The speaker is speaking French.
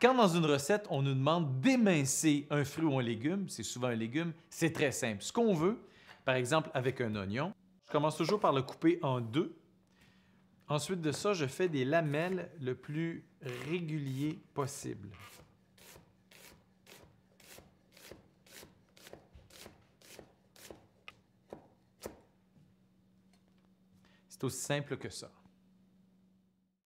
Quand dans une recette, on nous demande d'émincer un fruit ou un légume, c'est souvent un légume, c'est très simple. Ce qu'on veut, par exemple avec un oignon, je commence toujours par le couper en deux. Ensuite de ça, je fais des lamelles le plus régulier possible. C'est aussi simple que ça.